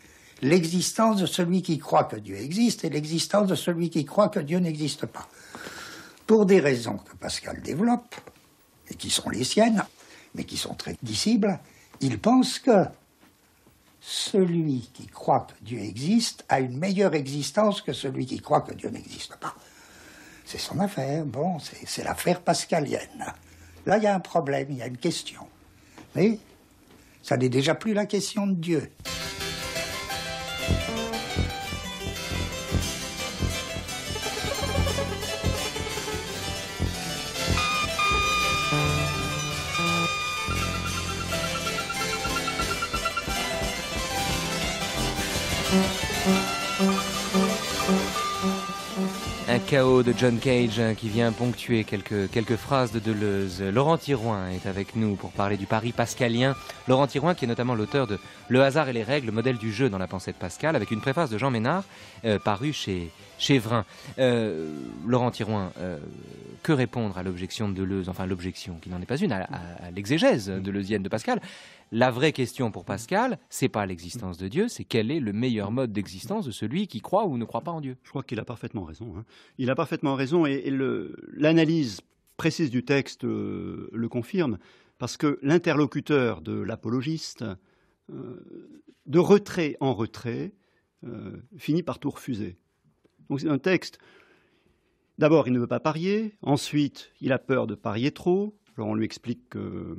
l'existence de celui qui croit que Dieu existe et l'existence de celui qui croit que Dieu n'existe pas. Pour des raisons que Pascal développe, et qui sont les siennes, mais qui sont très dissibles, il pense que celui qui croit que Dieu existe a une meilleure existence que celui qui croit que Dieu n'existe pas. C'est son affaire, bon, c'est l'affaire pascalienne. Là, il y a un problème, il y a une question. Mais ça n'est déjà plus la question de Dieu. Chaos de John Cage hein, qui vient ponctuer quelques, phrases de Deleuze. Laurent Tirouin est avec nous pour parler du Paris pascalien. Laurent Tirouin qui est notamment l'auteur de Le hasard et les règles, modèle du jeu dans la pensée de Pascal, avec une préface de Jean Ménard paru euh, parue chez, chez Vrin. Euh, Laurent Tiroin, euh, que répondre à l'objection de Deleuze, enfin l'objection qui n'en est pas une, à, l'exégèse de Pascal la vraie question pour Pascal, c'est pas l'existence de Dieu, c'est quel est le meilleur mode d'existence de celui qui croit ou ne croit pas en Dieu. Je crois qu'il a parfaitement raison. Hein. Il a parfaitement raison et, l'analyse précise du texte euh, le confirme, parce que l'interlocuteur de l'apologiste, euh, de retrait en retrait, euh, finit par tout refuser. Donc c'est un texte. D'abord, il ne veut pas parier. Ensuite, il a peur de parier trop. Alors on lui explique que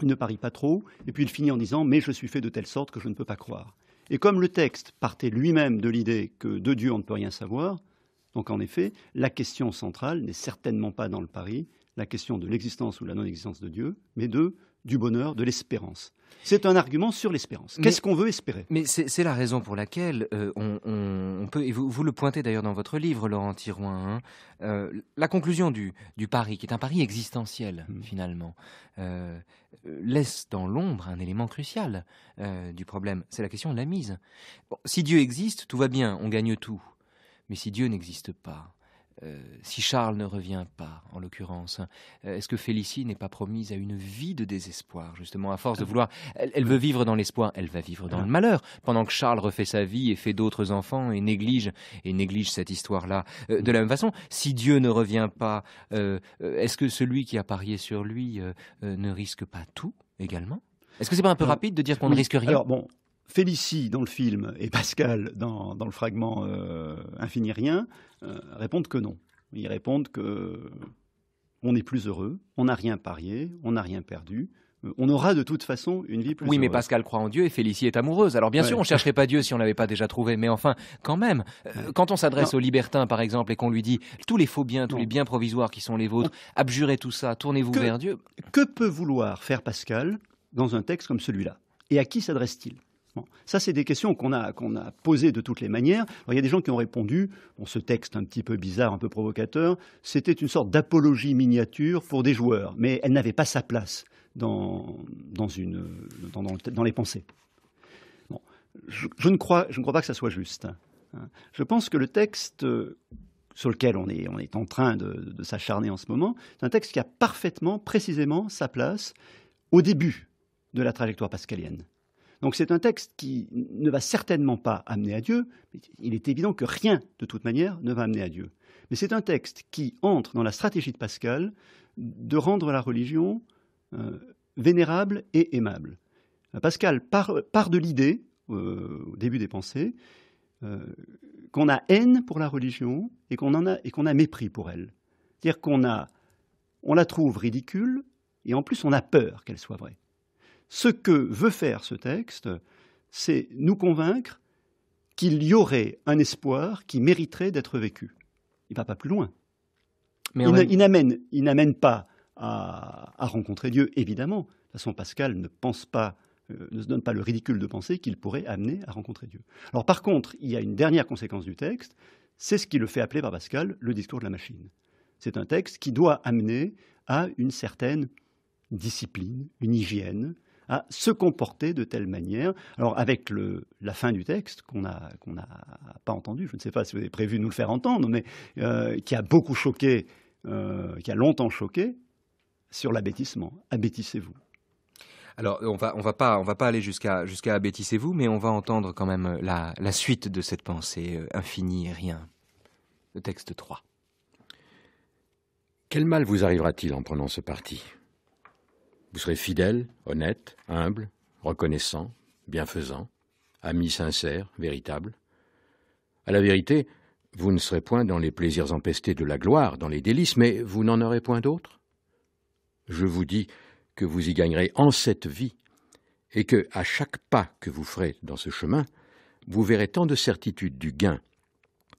il ne parie pas trop, et puis il finit en disant Mais je suis fait de telle sorte que je ne peux pas croire. Et comme le texte partait lui-même de l'idée que de Dieu on ne peut rien savoir, donc en effet, la question centrale n'est certainement pas dans le pari, la question de l'existence ou la non-existence de Dieu, mais de du bonheur, de l'espérance. C'est un argument sur l'espérance. Qu'est-ce qu'on veut espérer Mais c'est la raison pour laquelle euh, on, peut, et vous, le pointez d'ailleurs dans votre livre, Laurent Tiroin, hein, euh, la conclusion du, du pari, qui est un pari existentiel hmm. finalement, euh, laisse dans l'ombre un élément crucial du problème, c'est la question de la mise. si Dieu existe, tout va bien, on gagne tout. Mais si Dieu n'existe pas, euh, si Charles ne revient pas, en l'occurrence, hein, est-ce que Félicie n'est pas promise à une vie de désespoir, justement, à force de ah vouloir Elle, veut vivre dans l'espoir, elle va vivre dans ah. le malheur, pendant que Charles refait sa vie et fait d'autres enfants et néglige et néglige cette histoire-là. Euh, de la même façon, si Dieu ne revient pas, euh, est-ce que celui qui a parié sur lui ne risque pas tout également Est-ce que c'est pas un peu rapide de dire qu'on ne risque rien Félicie dans le film et Pascal dans, le fragment euh, Infini Rien euh, répondent que non. Ils répondent que euh, on est plus heureux, on n'a rien parié, on n'a rien perdu. On aura de toute façon une vie plus. Oui, mais Pascal croit en Dieu et Félicie est amoureuse. Alors bien sûr, on ne chercherait pas Dieu si on l'avait pas déjà trouvé, mais enfin, quand même, quand on s'adresse au libertin, par exemple, et qu'on lui dit tous les faux biens, tous les biens provisoires qui sont les vôtres, abjurez tout ça, tournez-vous vers Dieu. Que peut vouloir faire Pascal dans un texte comme celui-là Et à qui s'adresse-t-il ça, c'est des questions qu'on a, posées de toutes les manières. il y a des gens qui ont répondu, ce texte un petit peu bizarre, un peu provocateur, c'était une sorte d'apologie miniature pour des joueurs, mais elle n'avait pas sa place dans, les pensées. Je, ne crois, pas que ça soit juste. Hein. Je pense que le texte euh, sur lequel on est, en train de s'acharner en ce moment, c'est un texte qui a parfaitement, précisément sa place au début de la trajectoire pascalienne. Donc c'est un texte qui ne va certainement pas amener à Dieu, il est évident que rien, de toute manière, ne va amener à Dieu. Mais c'est un texte qui entre dans la stratégie de Pascal de rendre la religion euh, vénérable et aimable. Pascal part, de l'idée, euh, au début des pensées, euh, qu'on a haine pour la religion et qu'on en a et qu'on a mépris pour elle. C'est-à-dire qu'on a, on la trouve ridicule et en plus on a peur qu'elle soit vraie. Ce que veut faire ce texte, c'est nous convaincre qu'il y aurait un espoir qui mériterait d'être vécu. Il ne va pas plus loin. Mais il n'amène pas à, rencontrer Dieu, évidemment. De toute façon, Pascal ne pense pas, euh, ne se donne pas le ridicule de penser qu'il pourrait amener à rencontrer Dieu. Alors par contre, il y a une dernière conséquence du texte, c'est ce qui le fait appeler par Pascal le discours de la machine. C'est un texte qui doit amener à une certaine discipline, une hygiène, à se comporter de telle manière. Alors avec la fin du texte qu'on n'a pas entendu, je ne sais pas si vous avez prévu de nous le faire entendre, mais euh, qui a beaucoup choqué, euh, qui a longtemps choqué, sur l'abêtissement. « vous Alors, on va, va pas, aller jusqu'à, jusqu'à abêtissez-vous, mais on va entendre quand même euh, la, suite de cette pensée infinie et rien. Le texte 3. Quel mal vous arrivera-t-il en prenant ce parti vous serez fidèle, honnête, humble, reconnaissant, bienfaisant, ami sincère, véritable. À la vérité, vous ne serez point dans les plaisirs empestés de la gloire, dans les délices, mais vous n'en aurez point d'autres. Je vous dis que vous y gagnerez en cette vie, et que, à chaque pas que vous ferez dans ce chemin, vous verrez tant de certitude du gain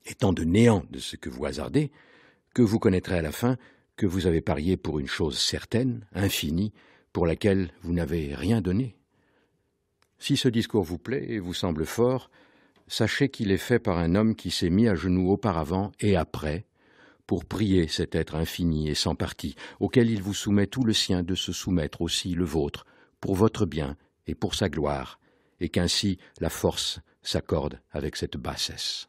et tant de néant de ce que vous hasardez, que vous connaîtrez à la fin que vous avez parié pour une chose certaine, infinie, pour laquelle vous n'avez rien donné. Si ce discours vous plaît et vous semble fort, sachez qu'il est fait par un homme qui s'est mis à genoux auparavant et après pour prier cet être infini et sans parti, auquel il vous soumet tout le sien de se soumettre aussi le vôtre, pour votre bien et pour sa gloire, et qu'ainsi la force s'accorde avec cette bassesse.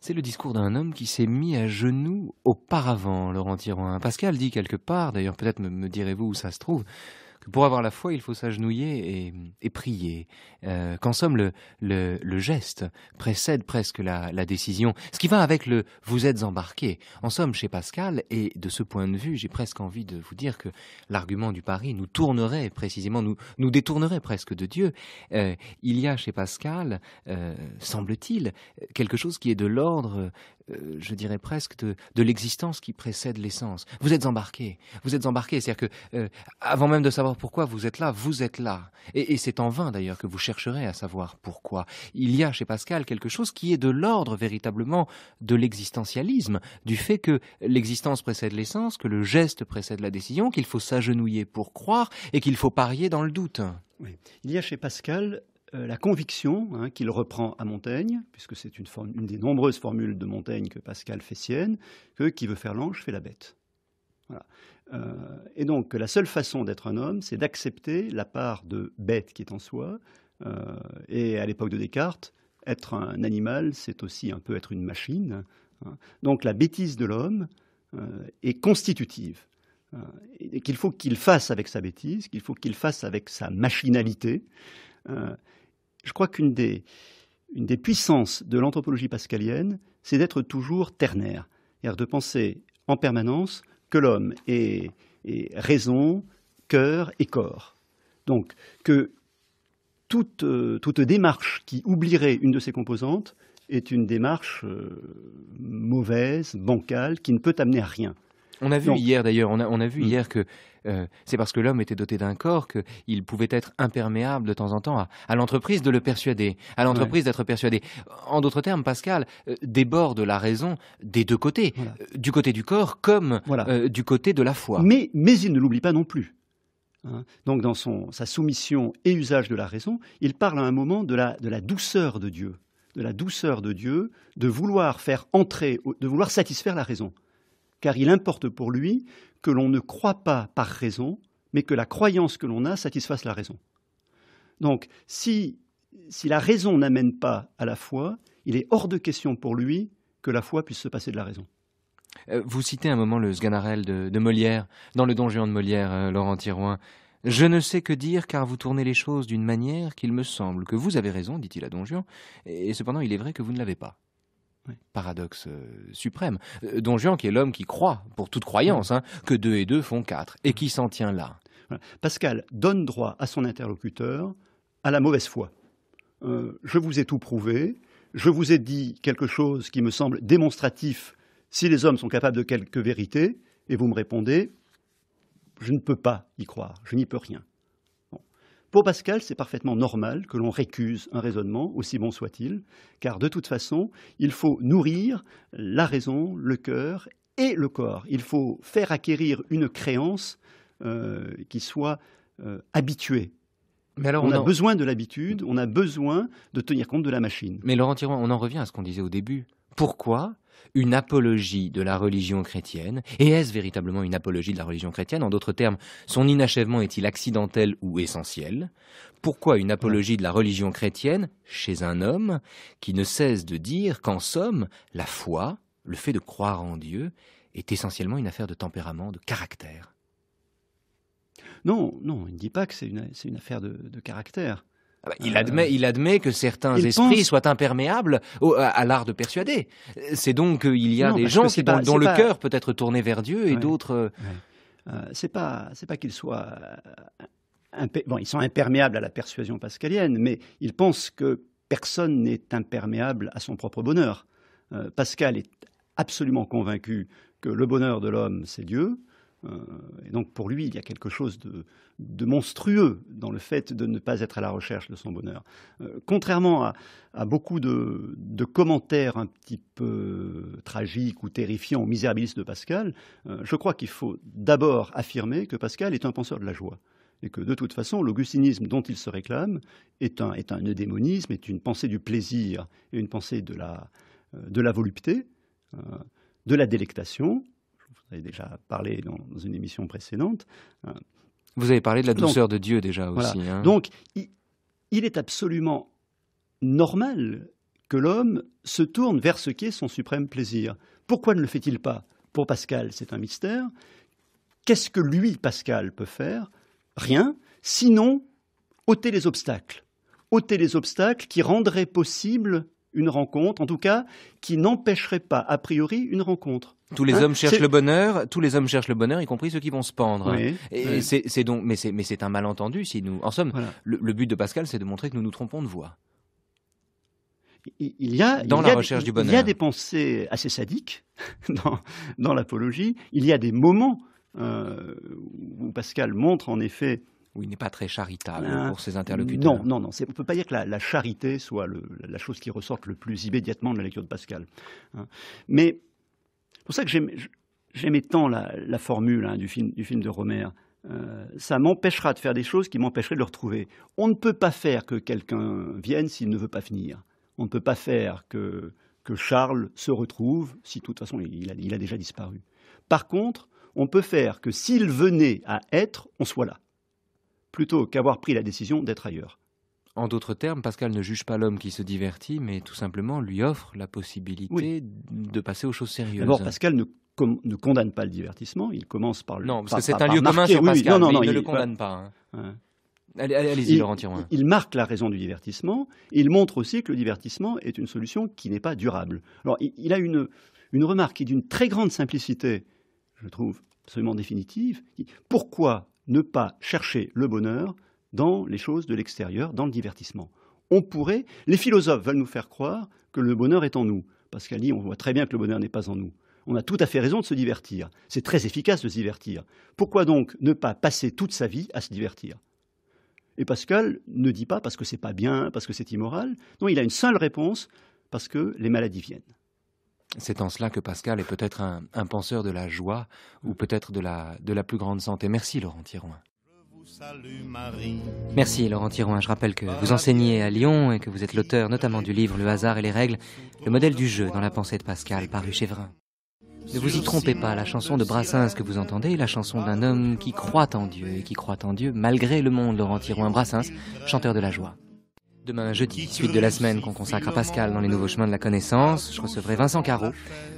C'est le discours d'un homme qui s'est mis à genoux auparavant, Laurent Tiroin. Pascal dit quelque part, d'ailleurs peut-être me direz-vous où ça se trouve, pour avoir la foi, il faut s'agenouiller et, prier, euh, qu'en somme le, le, geste précède presque la, décision, ce qui va avec le « vous êtes embarqué ». En somme, chez Pascal, et de ce point de vue, j'ai presque envie de vous dire que l'argument du pari nous tournerait précisément, nous, nous détournerait presque de Dieu. Euh, il y a chez Pascal, euh, semble-t-il, quelque chose qui est de l'ordre je dirais presque, de, l'existence qui précède l'essence. Vous êtes embarqué, vous êtes embarqué, c'est-à-dire que avant même de savoir pourquoi vous êtes là, vous êtes là. Et, c'est en vain d'ailleurs que vous chercherez à savoir pourquoi. Il y a chez Pascal quelque chose qui est de l'ordre véritablement de l'existentialisme, du fait que l'existence précède l'essence, que le geste précède la décision, qu'il faut s'agenouiller pour croire et qu'il faut parier dans le doute. Il y a chez Pascal euh, la conviction hein, qu'il reprend à Montaigne, puisque c'est une, des nombreuses formules de Montaigne que Pascal fait sienne, que qui veut faire l'ange fait la bête. Voilà. Euh, et donc la seule façon d'être un homme, c'est d'accepter la part de bête qui est en soi. Euh, et à l'époque de Descartes, être un animal, c'est aussi un peu être une machine. Hein. Donc la bêtise de l'homme euh, est constitutive. et qu'il faut qu'il fasse avec sa bêtise, qu'il faut qu'il fasse avec sa machinalité. je crois qu'une des, une des puissances de l'anthropologie pascalienne, c'est d'être toujours ternaire, c'est-à-dire de penser en permanence l'homme est, raison, cœur et corps. Donc que toute, euh, toute démarche qui oublierait une de ces composantes est une démarche euh, mauvaise, bancale, qui ne peut amener à rien. On a vu hier d'ailleurs, on a, vu mm. hier que euh, c'est parce que l'homme était doté d'un corps qu'il pouvait être imperméable de temps en temps à, l'entreprise de le persuader, à l'entreprise d'être persuadé. En d'autres termes, Pascal euh, déborde la raison des deux côtés, euh, du côté du corps comme du côté de la foi. Mais, mais il ne l'oublie pas non plus. Hein. Donc dans sa soumission et usage de la raison, il parle à un moment de la, de la douceur de Dieu, de la douceur de Dieu, de vouloir faire entrer, de vouloir satisfaire la raison car il importe pour lui que l'on ne croit pas par raison, mais que la croyance que l'on a satisfasse la raison. Donc, si, si la raison n'amène pas à la foi, il est hors de question pour lui que la foi puisse se passer de la raison. Euh, vous citez un moment le Sganarelle de, Molière, dans le Don Juan de Molière, euh, Laurent Tirouin. Je ne sais que dire car vous tournez les choses d'une manière qu'il me semble que vous avez raison, dit-il à Don Juan, et cependant il est vrai que vous ne l'avez pas. Paradoxe euh, suprême. Euh, Don Juan, qui est l'homme qui croit, pour toute croyance, hein, que deux et deux font quatre, et qui s'en tient là. Pascal donne droit à son interlocuteur à la mauvaise foi. Euh, je vous ai tout prouvé, je vous ai dit quelque chose qui me semble démonstratif si les hommes sont capables de quelque vérité, et vous me répondez, je ne peux pas y croire, je n'y peux rien. Pour Pascal, c'est parfaitement normal que l'on récuse un raisonnement, aussi bon soit-il, car de toute façon, il faut nourrir la raison, le cœur et le corps. Il faut faire acquérir une créance euh, qui soit euh, habituée. Mais alors on, a besoin de l'habitude, on a besoin de tenir compte de la machine. Mais Laurent Tiron, on en revient à ce qu'on disait au début. Pourquoi une apologie de la religion chrétienne Et est-ce véritablement une apologie de la religion chrétienne En d'autres termes, son inachèvement est-il accidentel ou essentiel Pourquoi une apologie de la religion chrétienne chez un homme qui ne cesse de dire qu'en somme, la foi, le fait de croire en Dieu, est essentiellement une affaire de tempérament, de caractère non, non, il ne dit pas que c'est une, affaire de caractère. Ah bah, euh, il admet, que certains esprits soient imperméables à, l'art de persuader. C'est donc qu'il y a des gens dont, le cœur peut être tourné vers Dieu et d'autres. Euh, euh, c'est pas, qu'ils soient. Bon, ils sont imperméables à la persuasion pascalienne, mais ils pensent que personne n'est imperméable à son propre bonheur. Pascal est absolument convaincu que le bonheur de l'homme, c'est Dieu. Euh, et donc pour lui, il y a quelque chose de, monstrueux dans le fait de ne pas être à la recherche de son bonheur. Euh, contrairement à, beaucoup de, commentaires un petit peu tragiques ou terrifiants ou misérabilistes de Pascal, euh, je crois qu'il faut d'abord affirmer que Pascal est un penseur de la joie. Et que de toute façon, l'augustinisme dont il se réclame est un, est eudémonisme, est une pensée du plaisir et une pensée de la, volupté, de la délectation, vous avez déjà parlé dans, une émission précédente. Hein. Vous avez parlé de la douceur de Dieu déjà aussi. Hein. Donc, il, est absolument normal que l'homme se tourne vers ce qui est son suprême plaisir. Pourquoi ne le fait-il pas Pour Pascal, c'est un mystère. Qu'est-ce que lui, Pascal, peut faire Rien, sinon ôter les obstacles. ôter les obstacles qui rendraient possible une rencontre, en tout cas qui n'empêcherait pas a priori une rencontre. Tous les hein, hommes cherchent le bonheur, tous les hommes cherchent le bonheur, y compris ceux qui vont se pendre. c'est donc, mais c'est, un malentendu si nous. En somme, le, but de Pascal, c'est de montrer que nous nous trompons de voie. Il y a dans la recherche du bonheur. Il y a des pensées assez sadiques *laughs* dans, l'apologie. Il y a des moments euh, où Pascal montre en effet où il n'est pas très charitable pour ses interlocuteurs. Non, non, non. On ne peut pas dire que la, charité soit la chose qui ressorte le plus immédiatement de la lecture de Pascal. Hein. Mais pour ça que j'aimais tant la, formule hein, du, film, de Romère. Euh, ça m'empêchera de faire des choses qui m'empêcheraient de le retrouver. On ne peut pas faire que quelqu'un vienne s'il ne veut pas venir. On ne peut pas faire que, Charles se retrouve si de toute façon il a déjà disparu. Par contre, on peut faire que s'il venait à être, on soit là, plutôt qu'avoir pris la décision d'être ailleurs. En d'autres termes, Pascal ne juge pas l'homme qui se divertit, mais tout simplement lui offre la possibilité de passer aux choses sérieuses. D'abord, Pascal ne, ne, condamne pas le divertissement, il commence par le... Non, parce que c'est un lieu commun sur Pascal, il, ne le condamne pas. Hein. Allez, y Laurent Il marque la raison du divertissement, il montre aussi que le divertissement est une solution qui n'est pas durable. Alors, il, a une, une remarque qui est d'une très grande simplicité, je trouve absolument définitive. Pourquoi ne pas chercher le bonheur dans les choses de l'extérieur, dans le divertissement. On pourrait, les philosophes veulent nous faire croire que le bonheur est en nous. Pascal dit, on voit très bien que le bonheur n'est pas en nous. On a tout à fait raison de se divertir. C'est très efficace de se divertir. Pourquoi donc ne pas passer toute sa vie à se divertir Et Pascal ne dit pas parce que c'est pas bien, parce que c'est immoral. Non, il a une seule réponse parce que les maladies viennent. C'est en cela que Pascal est peut-être un, penseur de la joie ou peut-être de la, plus grande santé. Merci Laurent Tirouin. Merci Laurent Tiron. Je rappelle que vous enseignez à Lyon et que vous êtes l'auteur notamment du livre Le hasard et les règles, le modèle du jeu dans la pensée de Pascal, paru chez Vrin. Ne vous y trompez pas, la chanson de Brassens que vous entendez est la chanson d'un homme qui croit en Dieu et qui croit en Dieu malgré le monde, Laurent Tiron, Brassens, chanteur de la joie. Demain jeudi, suite de la semaine qu'on consacre à Pascal dans les nouveaux chemins de la connaissance, je recevrai Vincent Carreau,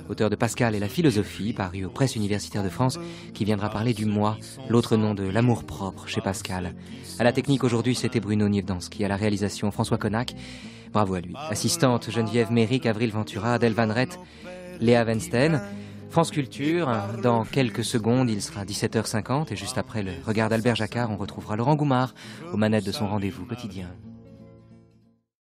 auteur de Pascal et la philosophie, paru aux presses universitaires de France, qui viendra parler du moi, l'autre nom de l'amour propre chez Pascal. À la technique aujourd'hui, c'était Bruno qui à la réalisation François Connac, bravo à lui, assistante Geneviève Méric, Avril Ventura, Adèle Van Rett, Léa Venstein, France Culture, dans quelques secondes, il sera 17h50 et juste après le regard d'Albert Jacquard, on retrouvera Laurent Goumard aux manettes de son rendez-vous quotidien.